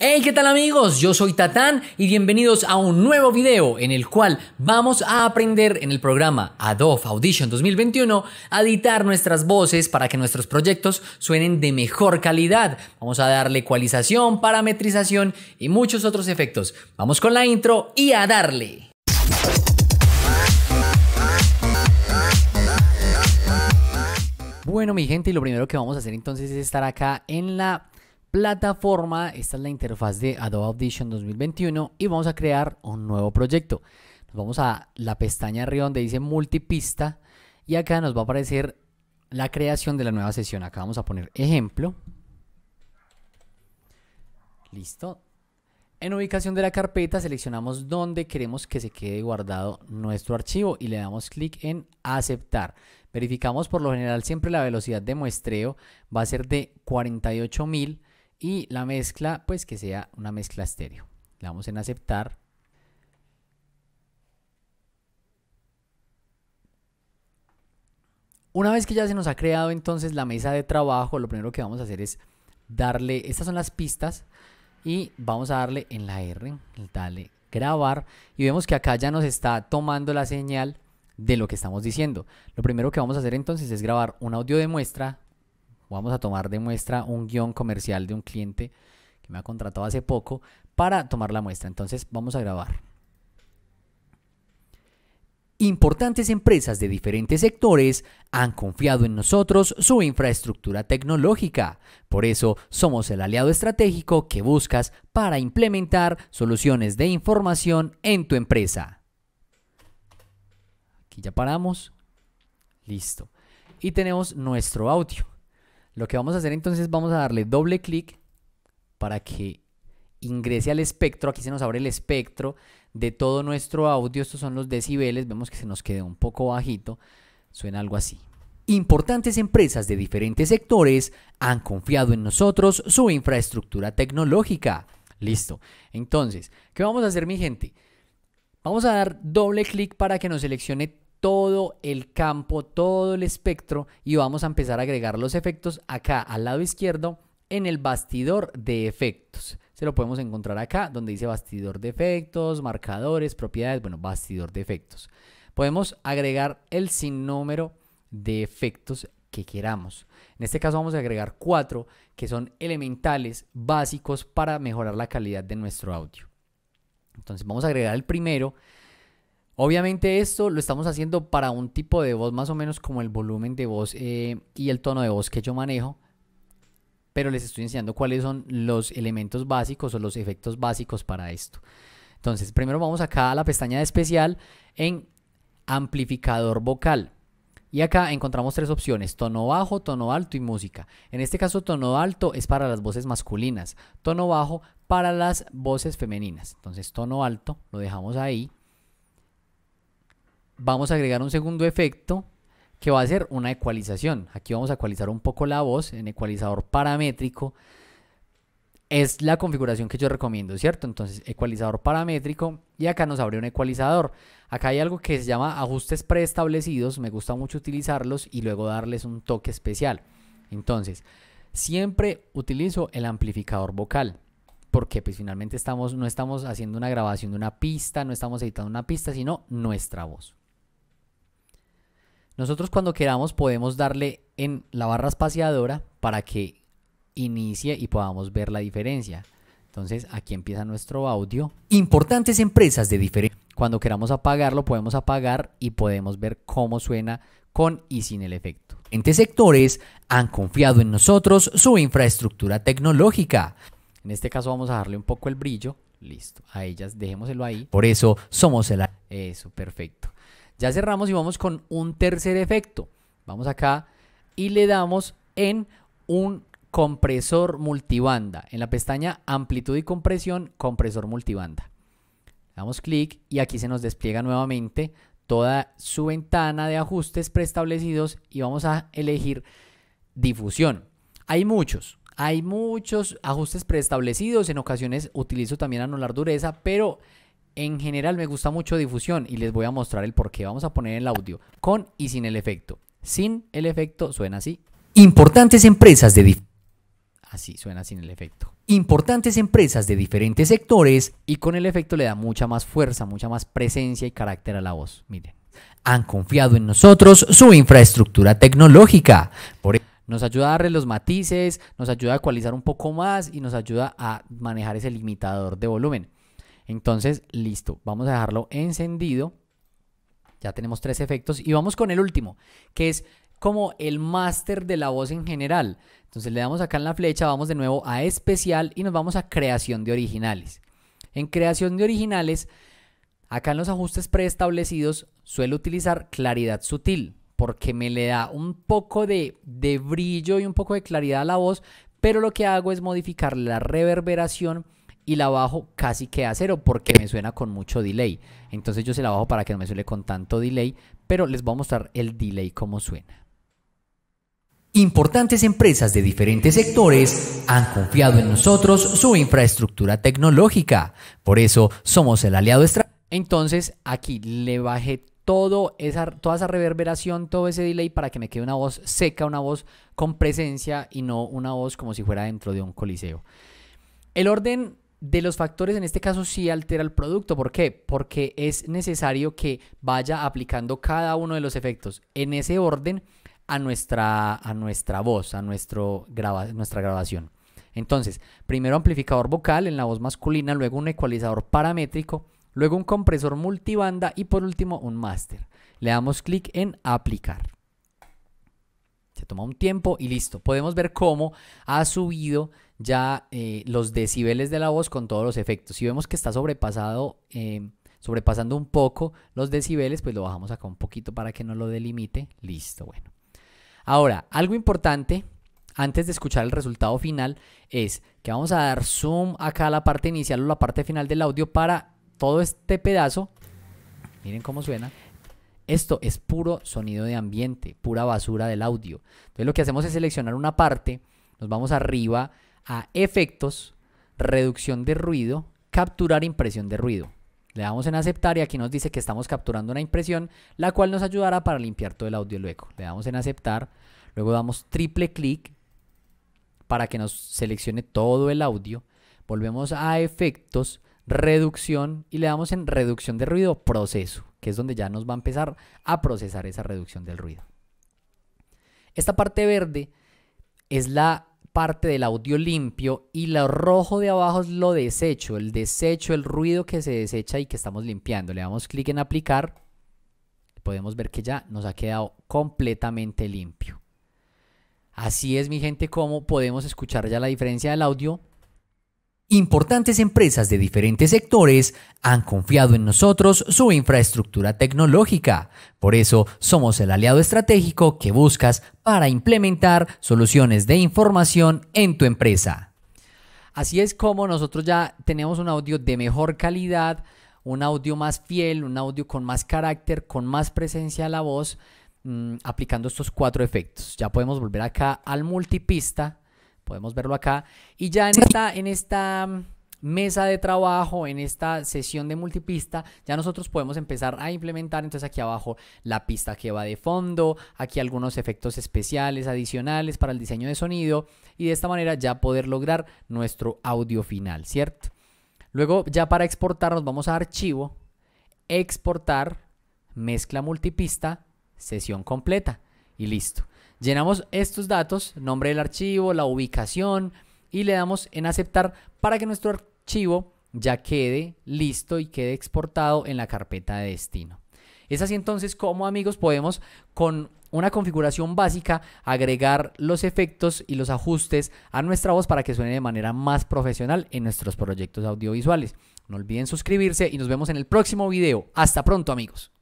Hey, ¿qué tal amigos? Yo soy Tatán y bienvenidos a un nuevo video en el cual vamos a aprender en el programa Adobe Audition 2021 a editar nuestras voces para que nuestros proyectos suenen de mejor calidad. Vamos a darle ecualización, parametrización y muchos otros efectos. Vamos con la intro y a darle. Bueno, mi gente, y lo primero que vamos a hacer entonces es estar acá en la plataforma. Esta es la interfaz de Adobe Audition 2021 y vamos a crear un nuevo proyecto. Nos vamos a la pestaña arriba donde dice multipista y acá nos va a aparecer la creación de la nueva sesión. Acá vamos a poner ejemplo. Listo. En ubicación de la carpeta seleccionamos donde queremos que se quede guardado nuestro archivo y le damos clic en aceptar. Verificamos por lo general siempre la velocidad de muestreo va a ser de 48000 y la mezcla pues que sea una mezcla estéreo. Le damos en aceptar. Una vez que ya se nos ha creado entonces la mesa de trabajo, lo primero que vamos a hacer es darle, estas son las pistas y vamos a darle en la R, dale grabar y vemos que acá ya nos está tomando la señal de lo que estamos diciendo. Lo primero que vamos a hacer entonces es grabar un audio de muestra vamos a tomar de muestra un guión comercial de un cliente que me ha contratado hace poco para tomar la muestra. Entonces vamos a grabar. Importantes empresas de diferentes sectores han confiado en nosotros su infraestructura tecnológica. Por eso somos el aliado estratégico que buscas para implementar soluciones de información en tu empresa. Aquí ya paramos. Listo. Y tenemos nuestro audio. Lo que vamos a hacer entonces, vamos a darle doble clic para que ingrese al espectro. Aquí se nos abre el espectro de todo nuestro audio. Estos son los decibeles. Vemos que se nos quedó un poco bajito. Suena algo así. Importantes empresas de diferentes sectores han confiado en nosotros su infraestructura tecnológica. Listo. Entonces, ¿qué vamos a hacer mi gente? Vamos a dar doble clic para que nos seleccione todo el campo, todo el espectro y vamos a empezar a agregar los efectos acá al lado izquierdo en el bastidor de efectos. Se lo podemos encontrar acá donde dice bastidor de efectos, marcadores, propiedades, bueno, bastidor de efectos. Podemos agregar el sinnúmero de efectos que queramos. En este caso vamos a agregar cuatro que son elementales básicos para mejorar la calidad de nuestro audio. Entonces vamos a agregar el primero Obviamente esto lo estamos haciendo para un tipo de voz más o menos como el volumen de voz eh, y el tono de voz que yo manejo, pero les estoy enseñando cuáles son los elementos básicos o los efectos básicos para esto. Entonces, primero vamos acá a la pestaña de especial en amplificador vocal. Y acá encontramos tres opciones, tono bajo, tono alto y música. En este caso, tono alto es para las voces masculinas, tono bajo para las voces femeninas. Entonces, tono alto lo dejamos ahí vamos a agregar un segundo efecto que va a ser una ecualización. Aquí vamos a ecualizar un poco la voz en ecualizador paramétrico. Es la configuración que yo recomiendo, ¿cierto? Entonces, ecualizador paramétrico y acá nos abre un ecualizador. Acá hay algo que se llama ajustes preestablecidos, me gusta mucho utilizarlos y luego darles un toque especial. Entonces, siempre utilizo el amplificador vocal porque pues finalmente estamos, no estamos haciendo una grabación de una pista, no estamos editando una pista, sino nuestra voz. Nosotros cuando queramos podemos darle en la barra espaciadora para que inicie y podamos ver la diferencia. Entonces aquí empieza nuestro audio. Importantes empresas de diferencia. Cuando queramos apagarlo podemos apagar y podemos ver cómo suena con y sin el efecto. Diferentes sectores han confiado en nosotros su infraestructura tecnológica. En este caso vamos a darle un poco el brillo. Listo, a ellas dejémoselo ahí. Por eso somos el... Eso, perfecto. Ya cerramos y vamos con un tercer efecto. Vamos acá y le damos en un compresor multibanda. En la pestaña amplitud y compresión, compresor multibanda. Damos clic y aquí se nos despliega nuevamente toda su ventana de ajustes preestablecidos y vamos a elegir difusión. Hay muchos, hay muchos ajustes preestablecidos. En ocasiones utilizo también anular dureza, pero en general me gusta mucho difusión y les voy a mostrar el por qué. Vamos a poner el audio con y sin el efecto. Sin el efecto suena así. Importantes empresas de Así suena sin el efecto. Importantes empresas de diferentes sectores. Y con el efecto le da mucha más fuerza, mucha más presencia y carácter a la voz. Miren. Han confiado en nosotros su infraestructura tecnológica. E- nos ayuda a darle los matices, nos ayuda a ecualizar un poco más y nos ayuda a manejar ese limitador de volumen. Entonces, listo, vamos a dejarlo encendido. Ya tenemos tres efectos y vamos con el último, que es como el máster de la voz en general. Entonces le damos acá en la flecha, vamos de nuevo a especial y nos vamos a creación de originales. En creación de originales, acá en los ajustes preestablecidos suelo utilizar claridad sutil porque me le da un poco de, brillo y un poco de claridad a la voz, pero lo que hago es modificar la reverberación y la bajo casi que a cero porque me suena con mucho delay. Entonces yo se la bajo para que no me suene con tanto delay, pero les voy a mostrar el delay como suena. Importantes empresas de diferentes sectores han confiado en nosotros su infraestructura tecnológica. Por eso somos el aliado extra Entonces aquí le bajé todo esa, toda esa reverberación, todo ese delay para que me quede una voz seca, una voz con presencia y no una voz como si fuera dentro de un coliseo. El orden de los factores en este caso sí altera el producto. ¿Por qué? Porque es necesario que vaya aplicando cada uno de los efectos en ese orden a nuestra, a nuestra voz, a nuestro nuestra grabación. Entonces, primero amplificador vocal en la voz masculina, luego un ecualizador paramétrico, luego un compresor multibanda y por último un máster. Le damos clic en aplicar. Se toma un tiempo y listo. Podemos ver cómo ha subido ya eh, los decibeles de la voz con todos los efectos. Si vemos que está sobrepasado, eh, sobrepasando un poco los decibeles, pues lo bajamos acá un poquito para que no lo delimite. Listo, bueno. Ahora, algo importante antes de escuchar el resultado final es que vamos a dar zoom acá a la parte inicial o la parte final del audio para todo este pedazo. Miren cómo suena. Esto es puro sonido de ambiente, pura basura del audio. Entonces lo que hacemos es seleccionar una parte, nos vamos arriba a efectos, reducción de ruido, capturar impresión de ruido. Le damos en aceptar y aquí nos dice que estamos capturando una impresión, la cual nos ayudará para limpiar todo el audio luego. Le damos en aceptar, luego damos triple clic para que nos seleccione todo el audio. Volvemos a efectos, reducción y le damos en reducción de ruido, proceso, que es donde ya nos va a empezar a procesar esa reducción del ruido. Esta parte verde es la parte del audio limpio y lo rojo de abajo es lo desecho, el desecho, el ruido que se desecha y que estamos limpiando. Le damos clic en aplicar. Podemos ver que ya nos ha quedado completamente limpio. Así es mi gente, cómo podemos escuchar ya la diferencia del audio Importantes empresas de diferentes sectores han confiado en nosotros su infraestructura tecnológica. Por eso somos el aliado estratégico que buscas para implementar soluciones de información en tu empresa. Así es como nosotros ya tenemos un audio de mejor calidad, un audio más fiel, un audio con más carácter, con más presencia a la voz, mm, aplicando estos cuatro efectos. Ya podemos volver acá al multipista podemos verlo acá. Y ya en esta, mesa de trabajo, en esta sesión de multipista, ya nosotros podemos empezar a implementar entonces aquí abajo la pista que va de fondo, aquí algunos efectos especiales adicionales para el diseño de sonido y de esta manera ya poder lograr nuestro audio final, ¿cierto? Luego ya para exportar nos vamos a archivo, exportar, mezcla multipista, sesión completa y listo. Llenamos estos datos, nombre del archivo, la ubicación y le damos en aceptar para que nuestro archivo ya quede listo y quede exportado en la carpeta de destino. Es así entonces como amigos podemos con una configuración básica agregar los efectos y los ajustes a nuestra voz para que suene de manera más profesional en nuestros proyectos audiovisuales. No olviden suscribirse y nos vemos en el próximo video. Hasta pronto amigos.